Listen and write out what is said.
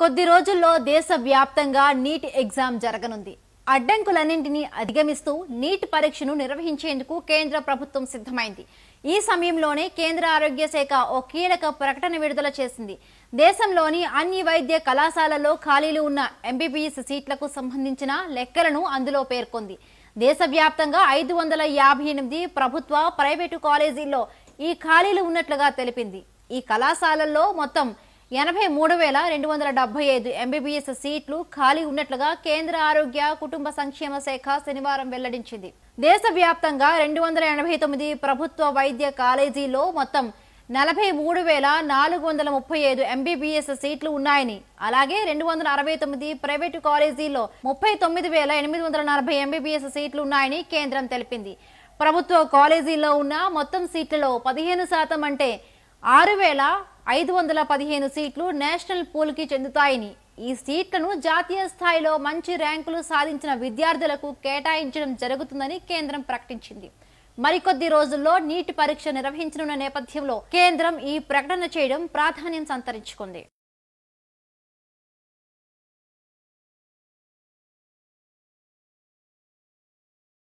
కొద్ది రోజుల్లో దేశవ్యాప్తంగా నీట్ ఎగ్జామ్ జరగనుంది అడ్డంకులన్నింటినీ అధిగమిస్తూ నీట్ పరీక్షను నిర్వహించేందుకు కేంద్ర ప్రభుత్వం సిద్ధమైంది ఈ సమయంలోనే కేంద్ర ఆరోగ్య శాఖ ఓ కీలక ప్రకటన విడుదల చేసింది దేశంలోని అన్ని వైద్య కళాశాలల్లో ఖాళీలు ఉన్న ఎంబీబీఎస్ సీట్లకు సంబంధించిన లెక్కలను అందులో పేర్కొంది దేశవ్యాప్తంగా ఐదు వందల యాభై ఎనిమిది ప్రభుత్వ ప్రైవేటు కాలేజీల్లో ఈ ఖాళీలు ఉన్నట్లుగా తెలిపింది ఈ కళాశాలల్లో మొత్తం ఎనభై మూడు వేల రెండు వందల డెబ్బై ఐదు ఎంబీబీఎస్ సీట్లు ఖాళీ ఉన్నట్లుగా కేంద్ర ఆరోగ్య కుటుంబ సంక్షేమ శాఖ శనివారం వెల్లడించింది దేశవ్యాప్తంగా రెండు వందల ఎనభై తొమ్మిది ప్రభుత్వ వైద్య కాలేజీలో మొత్తం నలభై మూడు వేల నాలుగు వందల ముప్పై ఐదు ఎంబీబీఎస్ సీట్లు ఉన్నాయని అలాగే రెండు వందల అరవై తొమ్మిది ప్రైవేటు కాలేజీల్లో ముప్పై తొమ్మిది వేల ఎనిమిది వందల నలభై ఎంబీబీఎస్ సీట్లు ఉన్నాయని కేంద్రం తెలిపింది ప్రభుత్వ కాలేజీల్లో ఉన్న మొత్తం సీట్లలో పదిహేను శాతం అంటే ఆరు వేల ఐదు వందల పదిహేను సీట్లు నేషనల్ పూల్కి చెందుతాయని ఈ సీట్లను జాతీయ స్థాయిలో మంచి ర్యాంకులు సాధించిన విద్యార్థులకు కేటాయించడం జరుగుతుందని కేంద్రం ప్రకటించింది మరికొద్ది రోజుల్లో నీటి పరీక్ష నిర్వహించనున్న నేపథ్యంలో కేంద్రం ఈ ప్రకటన చేయడం ప్రాధాన్యం సంతరించుకుంది